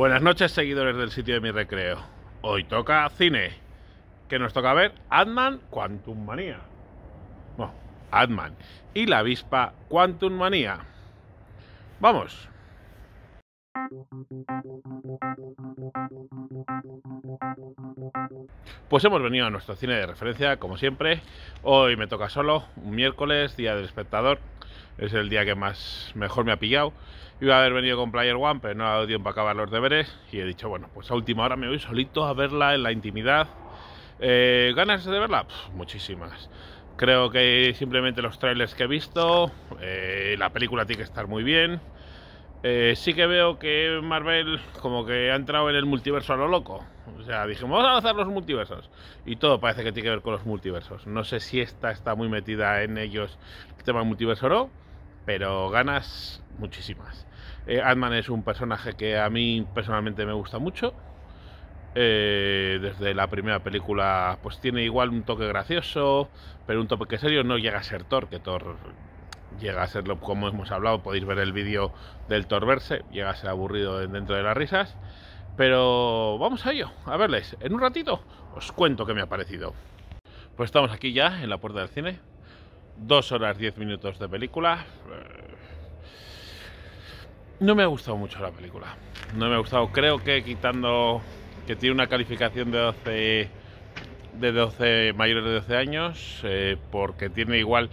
Buenas noches, seguidores del sitio de mi recreo. Hoy toca cine. Que nos toca ver Adman Quantum Manía. bueno, ant y la avispa Quantum Manía. Vamos. Pues hemos venido a nuestro cine de referencia, como siempre. Hoy me toca solo, un miércoles, día del espectador. Es el día que más mejor me ha pillado. Iba a haber venido con Player One, pero no ha dado tiempo a acabar los deberes. Y he dicho, bueno, pues a última hora me voy solito a verla en la intimidad. Eh, ¿Ganas de verla? muchísimas. Creo que simplemente los trailers que he visto, eh, la película tiene que estar muy bien. Eh, sí que veo que Marvel como que ha entrado en el multiverso a lo loco. O sea, dijimos, vamos a lanzar los multiversos. Y todo parece que tiene que ver con los multiversos. No sé si esta está muy metida en ellos, el tema multiverso o no, pero ganas muchísimas. Eh, Ant-Man es un personaje que a mí personalmente me gusta mucho. Eh, desde la primera película, pues tiene igual un toque gracioso, pero un toque serio no llega a ser Thor, que Thor llega a serlo, como hemos hablado, podéis ver el vídeo del Thor verse, llega a ser aburrido dentro de las risas. Pero vamos a ello, a verles. En un ratito os cuento qué me ha parecido. Pues estamos aquí ya en la puerta del cine. Dos horas diez minutos de película. Eh, no me ha gustado mucho la película. No me ha gustado. Creo que quitando que tiene una calificación de 12 de 12 mayores de 12 años eh, porque tiene igual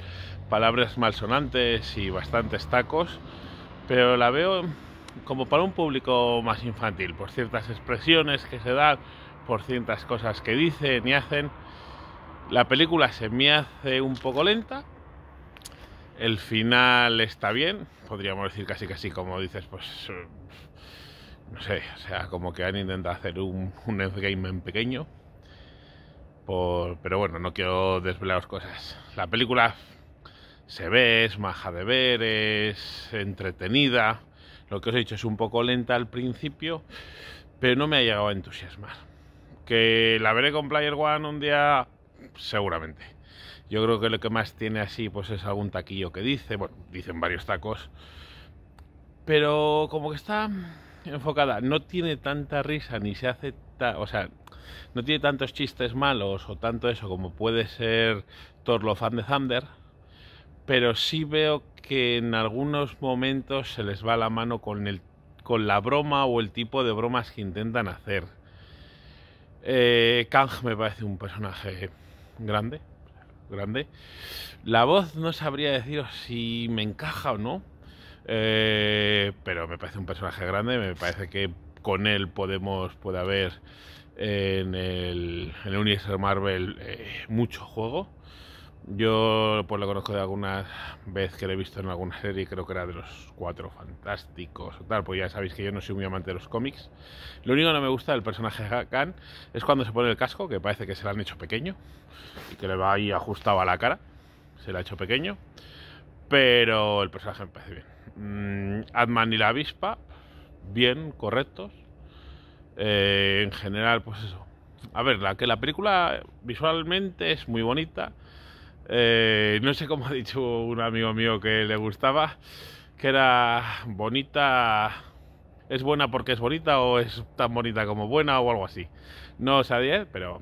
palabras malsonantes y bastantes tacos pero la veo como para un público más infantil, por ciertas expresiones que se dan, por ciertas cosas que dicen y hacen. La película se me hace un poco lenta. El final está bien, podríamos decir casi casi como dices, pues eh, no sé, o sea, como que han intentado hacer un, un endgame en pequeño. pero bueno, no quiero desvelaros cosas. La película se ve, es maja de ver, es entretenida. Lo que os he dicho es un poco lenta al principio, pero no me ha llegado a entusiasmar. Que la veré con Player One un día, seguramente. Yo creo que lo que más tiene así pues es algún taquillo que dice, bueno, dicen varios tacos, pero como que está enfocada, no tiene tanta risa ni se hace, o sea, no tiene tantos chistes malos o tanto eso como puede ser Thor Love Thunder pero sí veo que en algunos momentos se les va la mano con, el, con la broma o el tipo de bromas que intentan hacer. Eh, Kang me parece un personaje grande, grande. La voz no sabría deciros si me encaja o no, eh, pero me parece un personaje grande, me parece que con él podemos, puede haber en el, en el Marvel eh, mucho juego. Yo pues lo conozco de alguna vez que lo he visto en alguna serie, creo que era de los cuatro fantásticos o tal, pues ya sabéis que yo no soy muy amante de los cómics. Lo único que no me gusta del personaje de Khan es cuando se pone el casco, que parece que se lo han hecho pequeño y que le va ahí ajustado a la cara, se le ha hecho pequeño, pero el personaje me parece bien. Mm, Adman y la avispa, bien, correctos. Eh, en general, pues eso. A ver, la, que la película visualmente es muy bonita eh, no sé cómo ha dicho un amigo mío que le gustaba, que era bonita, es buena porque es bonita o es tan bonita como buena o algo así. No sabía, pero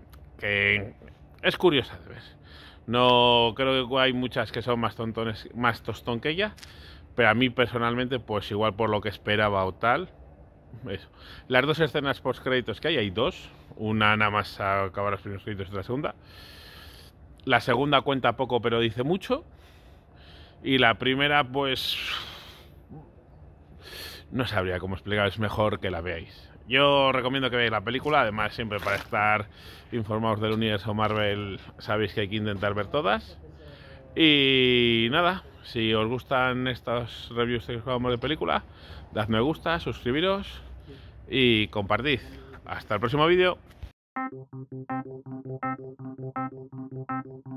es curiosa de No creo que hay muchas que son más tontones, más tostón que ella, pero a mí personalmente, pues igual por lo que esperaba o tal. Las dos escenas post créditos que hay, hay dos. Una nada más acabar los primeros créditos y la segunda. La segunda cuenta poco pero dice mucho. Y la primera pues... No sabría cómo explicar, mejor que la veáis. Yo recomiendo que veáis la película, además siempre para estar informados del universo Marvel sabéis que hay que intentar ver todas. Y nada, si os gustan estas reviews que de película, dadme me gusta, suscribiros y compartid. Hasta el próximo vídeo. Thank you.